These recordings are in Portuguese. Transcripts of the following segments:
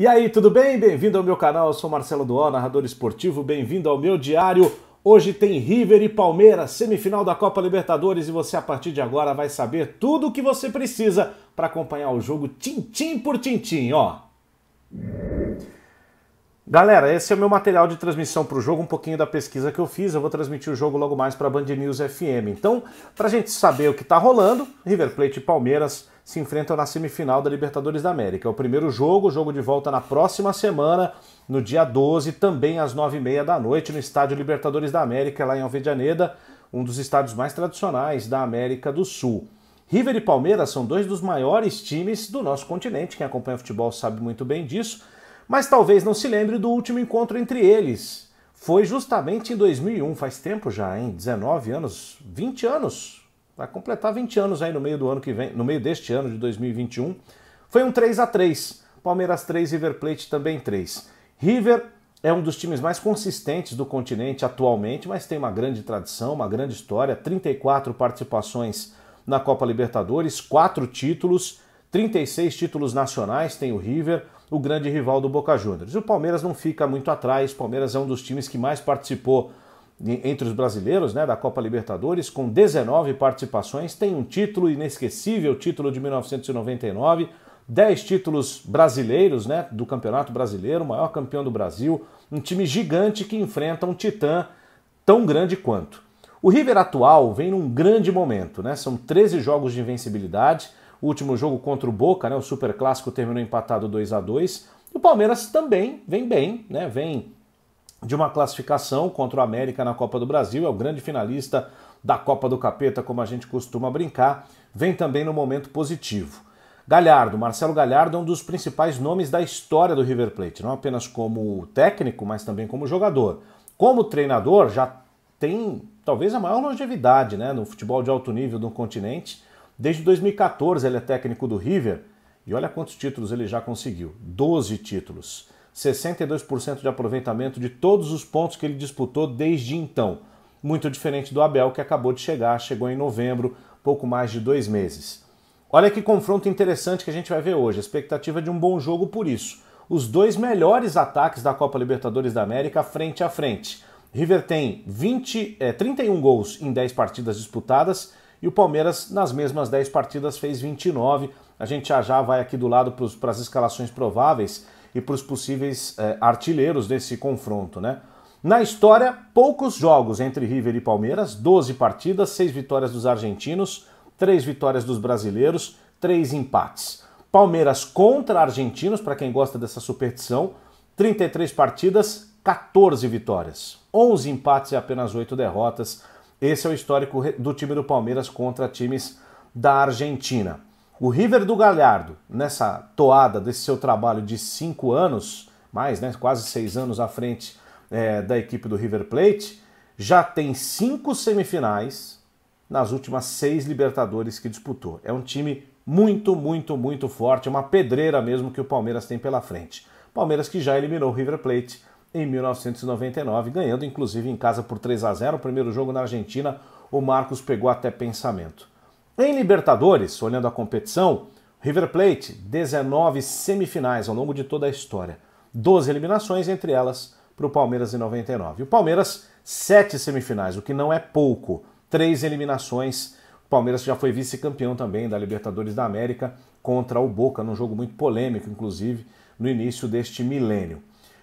E aí, tudo bem? Bem-vindo ao meu canal, eu sou Marcelo Duó, narrador esportivo, bem-vindo ao meu diário. Hoje tem River e Palmeiras, semifinal da Copa Libertadores e você a partir de agora vai saber tudo o que você precisa para acompanhar o jogo tintim por tintim, ó. Galera, esse é o meu material de transmissão para o jogo, um pouquinho da pesquisa que eu fiz. Eu vou transmitir o jogo logo mais para a Band News FM. Então, para a gente saber o que está rolando, River Plate e Palmeiras se enfrentam na semifinal da Libertadores da América. É o primeiro jogo, o jogo de volta na próxima semana, no dia 12, também às 9h30 da noite, no Estádio Libertadores da América, lá em Alvedianeda, um dos estádios mais tradicionais da América do Sul. River e Palmeiras são dois dos maiores times do nosso continente, quem acompanha futebol sabe muito bem disso mas talvez não se lembre do último encontro entre eles. Foi justamente em 2001, faz tempo já, hein? 19 anos, 20 anos. Vai completar 20 anos aí no meio do ano que vem, no meio deste ano de 2021. Foi um 3 a 3. Palmeiras 3, River Plate também 3. River é um dos times mais consistentes do continente atualmente, mas tem uma grande tradição, uma grande história, 34 participações na Copa Libertadores, 4 títulos, 36 títulos nacionais tem o River o grande rival do Boca Juniors. O Palmeiras não fica muito atrás, o Palmeiras é um dos times que mais participou entre os brasileiros né, da Copa Libertadores, com 19 participações, tem um título inesquecível, título de 1999, 10 títulos brasileiros né, do Campeonato Brasileiro, maior campeão do Brasil, um time gigante que enfrenta um titã tão grande quanto. O River atual vem num grande momento, né? São 13 jogos de invencibilidade, o último jogo contra o Boca, né, o Super Clássico, terminou empatado 2 a 2 O Palmeiras também vem bem, né, vem de uma classificação contra o América na Copa do Brasil, é o grande finalista da Copa do Capeta, como a gente costuma brincar, vem também no momento positivo. Galhardo, Marcelo Galhardo é um dos principais nomes da história do River Plate, não apenas como técnico, mas também como jogador. Como treinador, já tem talvez a maior longevidade né, no futebol de alto nível do continente. Desde 2014 ele é técnico do River e olha quantos títulos ele já conseguiu: 12 títulos, 62% de aproveitamento de todos os pontos que ele disputou desde então. Muito diferente do Abel, que acabou de chegar, chegou em novembro, pouco mais de dois meses. Olha que confronto interessante que a gente vai ver hoje. A expectativa de um bom jogo por isso. Os dois melhores ataques da Copa Libertadores da América frente a frente. River tem 20, é, 31 gols em 10 partidas disputadas e o Palmeiras, nas mesmas 10 partidas, fez 29. A gente já já vai aqui do lado para as escalações prováveis e para os possíveis é, artilheiros desse confronto, né? Na história, poucos jogos entre River e Palmeiras, 12 partidas, 6 vitórias dos argentinos, 3 vitórias dos brasileiros, 3 empates. Palmeiras contra argentinos, para quem gosta dessa superstição, 33 partidas, 14 vitórias, 11 empates e apenas 8 derrotas. Esse é o histórico do time do Palmeiras contra times da Argentina. O River do Galhardo, nessa toada desse seu trabalho de cinco anos, mais, né, quase seis anos à frente é, da equipe do River Plate, já tem cinco semifinais nas últimas seis Libertadores que disputou. É um time muito, muito, muito forte, uma pedreira mesmo que o Palmeiras tem pela frente. Palmeiras que já eliminou o River Plate em 1999, ganhando inclusive em casa por 3 a 0. O primeiro jogo na Argentina, o Marcos pegou até pensamento. Em Libertadores, olhando a competição, River Plate, 19 semifinais ao longo de toda a história. 12 eliminações, entre elas para o Palmeiras em 99. O Palmeiras, 7 semifinais, o que não é pouco. 3 eliminações. O Palmeiras já foi vice-campeão também da Libertadores da América contra o Boca, num jogo muito polêmico, inclusive, no início deste milênio.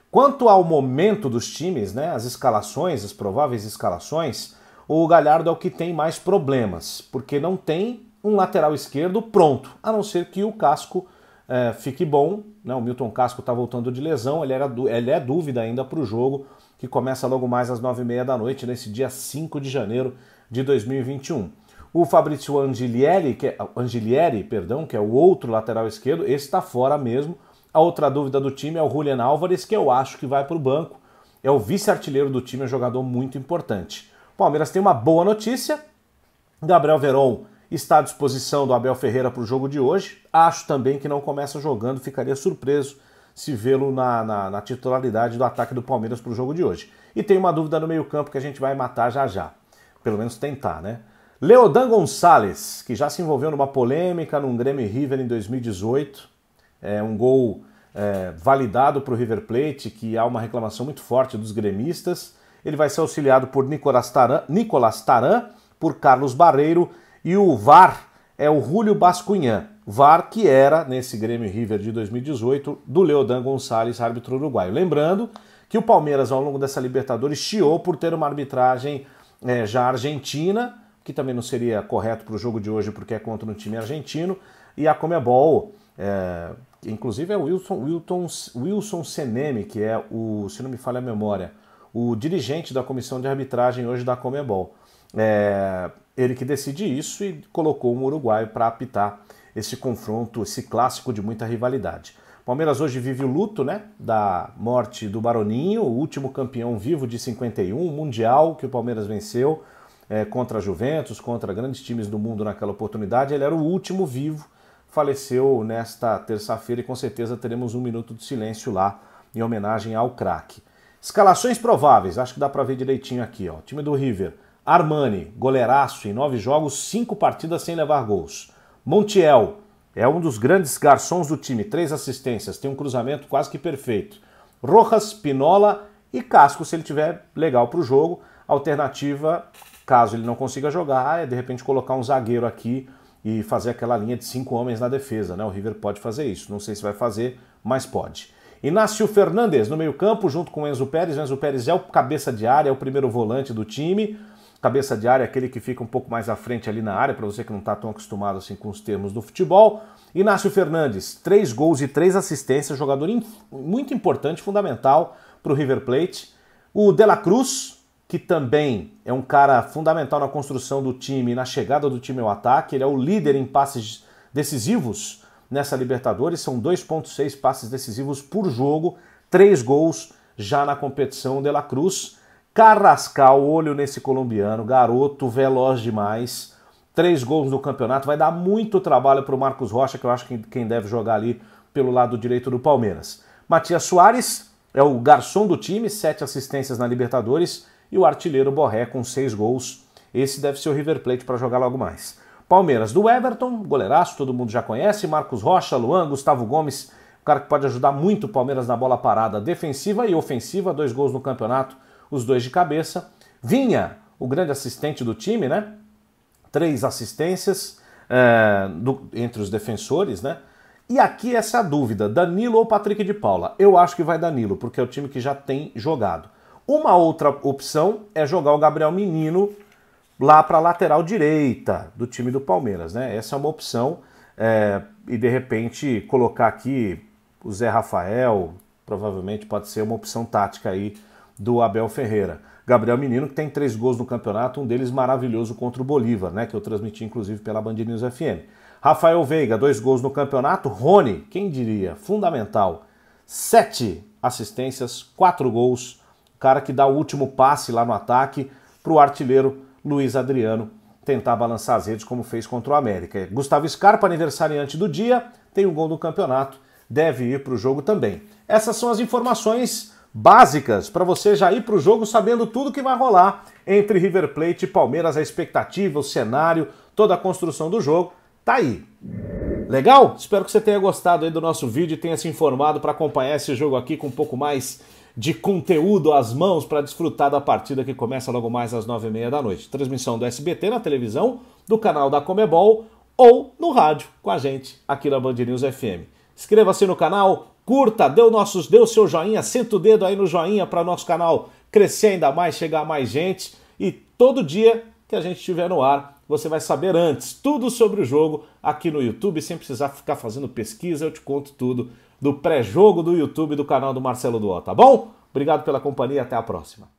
Quanto ao momento dos times, né, as escalações, as prováveis escalações, o Galhardo é o que tem mais problemas, porque não tem um lateral esquerdo pronto, a não ser que o Casco é, fique bom. Né? O Milton Casco está voltando de lesão, ele, era, ele é dúvida ainda para o jogo, que começa logo mais às 9h30 da noite, nesse dia 5 de janeiro de 2021. O Fabrizio Angelieri, que é, Angelieri perdão, que é o outro lateral esquerdo, esse está fora mesmo, a outra dúvida do time é o Julian Álvares, que eu acho que vai para o banco. É o vice-artilheiro do time, é um jogador muito importante. O Palmeiras tem uma boa notícia. Gabriel Veron está à disposição do Abel Ferreira para o jogo de hoje. Acho também que não começa jogando, ficaria surpreso se vê-lo na, na, na, titularidade do ataque do Palmeiras para o jogo de hoje. E tem uma dúvida no meio-campo que a gente vai matar já já. Pelo menos tentar, né? Leodan Gonçalves, que já se envolveu numa polêmica num Grêmio River em 2018 é um gol é, validado para o River Plate, que há uma reclamação muito forte dos gremistas. Ele vai ser auxiliado por Nicolas Taran, Nicolas Taran por Carlos Barreiro e o VAR é o Julio Bascunhan. VAR que era, nesse Grêmio River de 2018, do Leodan Gonçalves, árbitro uruguaio. Lembrando que o Palmeiras, ao longo dessa Libertadores, chiou por ter uma arbitragem é, já argentina, que também não seria correto para o jogo de hoje porque é contra um time argentino, e a Comebol é, inclusive é o Wilson, Wilton, Wilson Seneme, que é o, se não me falha a memória, o dirigente da comissão de arbitragem hoje da Comebol. É, ele que decide isso e colocou um uruguaio para apitar esse confronto, esse clássico de muita rivalidade. Palmeiras hoje vive o luto né, da morte do Baroninho, o último campeão vivo de 51, mundial que o Palmeiras venceu é, contra a Juventus, contra grandes times do mundo naquela oportunidade. Ele era o último vivo faleceu nesta terça-feira e com certeza teremos um minuto de silêncio lá em homenagem ao craque. Escalações prováveis, acho que dá para ver direitinho aqui. Ó. Time do River, Armani, goleiraço em nove jogos, cinco partidas sem levar gols. Montiel é um dos grandes garçons do time, três assistências, tem um cruzamento quase que perfeito. Rojas, Pinola e Casco, se ele tiver legal para o jogo. Alternativa, caso ele não consiga jogar, é de repente colocar um zagueiro aqui e fazer aquela linha de cinco homens na defesa. Né? O River pode fazer isso. Não sei se vai fazer, mas pode. Inácio Fernandes no meio-campo, junto com Enzo Pérez. O Enzo Pérez é o cabeça de área, é o primeiro volante do time. Cabeça de área aquele que fica um pouco mais à frente ali na área, para você que não está tão acostumado assim com os termos do futebol. Inácio Fernandes, três gols e três assistências, jogador muito importante, fundamental para o River Plate. O De La Cruz, que também é um cara fundamental na construção do time, na chegada do time ao ataque. Ele é o líder em passes decisivos nessa Libertadores, são 2,6 passes decisivos por jogo, 3 gols já na competição de La Cruz. Carrascal, olho nesse colombiano, garoto, veloz demais. Três gols no campeonato, vai dar muito trabalho para o Marcos Rocha, que eu acho que quem deve jogar ali pelo lado direito do Palmeiras. Matias Soares é o garçom do time, sete assistências na Libertadores e o artilheiro Borré com seis gols. Esse deve ser o River Plate para jogar logo mais. Palmeiras do Everton, goleiraço, todo mundo já conhece. Marcos Rocha, Luan, Gustavo Gomes, o cara que pode ajudar muito o Palmeiras na bola parada defensiva e ofensiva, dois gols no campeonato, os dois de cabeça. Vinha, o grande assistente do time, né? Três assistências é, do, entre os defensores, né? E aqui essa é a dúvida: Danilo ou Patrick de Paula? Eu acho que vai Danilo, porque é o time que já tem jogado. Uma outra opção é jogar o Gabriel Menino lá para a lateral direita do time do Palmeiras, né? Essa é uma opção. É, e de repente colocar aqui o Zé Rafael, provavelmente pode ser uma opção tática aí do Abel Ferreira. Gabriel Menino, que tem três gols no campeonato, um deles maravilhoso contra o Bolívar, né? Que eu transmiti inclusive pela Band News FM. Rafael Veiga, dois gols no campeonato. Rony, quem diria, fundamental. Sete assistências, quatro gols cara que dá o último passe lá no ataque para o artilheiro Luiz Adriano tentar balançar as redes como fez contra o América. Gustavo Scarpa, aniversariante do dia, tem o um gol do campeonato, deve ir para o jogo também. Essas são as informações básicas para você já ir para o jogo sabendo tudo que vai rolar entre River Plate e Palmeiras, a expectativa, o cenário, toda a construção do jogo. Tá aí. Legal? Espero que você tenha gostado aí do nosso vídeo e tenha se informado para acompanhar esse jogo aqui com um pouco mais de conteúdo às mãos para desfrutar da partida que começa logo mais às 9h30 da noite. Transmissão do SBT na televisão, do canal da Comebol ou no rádio com a gente aqui na Band News FM. Inscreva-se no canal, curta, dê o, nossos, dê o seu joinha, senta o dedo aí no joinha para nosso canal crescer ainda mais, chegar a mais gente. E todo dia que a gente estiver no ar, você vai saber antes tudo sobre o jogo aqui no YouTube, sem precisar ficar fazendo pesquisa, eu te conto tudo do pré-jogo do YouTube do canal do Marcelo Duó, tá bom? Obrigado pela companhia, até a próxima.